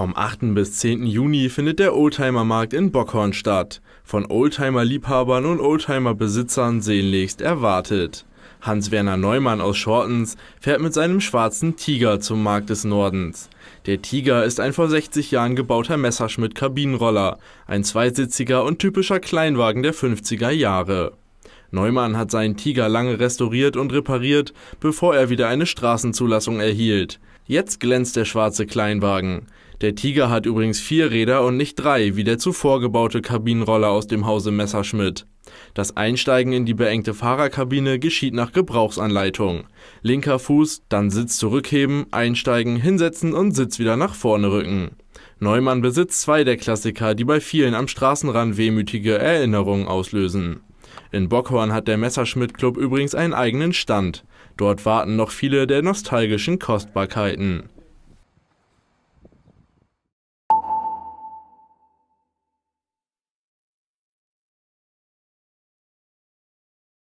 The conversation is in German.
Vom 8. bis 10. Juni findet der Oldtimer-Markt in Bockhorn statt. Von Oldtimer-Liebhabern und Oldtimer-Besitzern sehnlichst erwartet. Hans-Werner Neumann aus Schortens fährt mit seinem schwarzen Tiger zum Markt des Nordens. Der Tiger ist ein vor 60 Jahren gebauter Messerschmitt-Kabinenroller, ein zweisitziger und typischer Kleinwagen der 50er Jahre. Neumann hat seinen Tiger lange restauriert und repariert, bevor er wieder eine Straßenzulassung erhielt. Jetzt glänzt der schwarze Kleinwagen. Der Tiger hat übrigens vier Räder und nicht drei, wie der zuvor gebaute Kabinenroller aus dem Hause Messerschmidt. Das Einsteigen in die beengte Fahrerkabine geschieht nach Gebrauchsanleitung. Linker Fuß, dann Sitz zurückheben, einsteigen, hinsetzen und Sitz wieder nach vorne rücken. Neumann besitzt zwei der Klassiker, die bei vielen am Straßenrand wehmütige Erinnerungen auslösen. In Bockhorn hat der Messerschmidt Club übrigens einen eigenen Stand. Dort warten noch viele der nostalgischen Kostbarkeiten.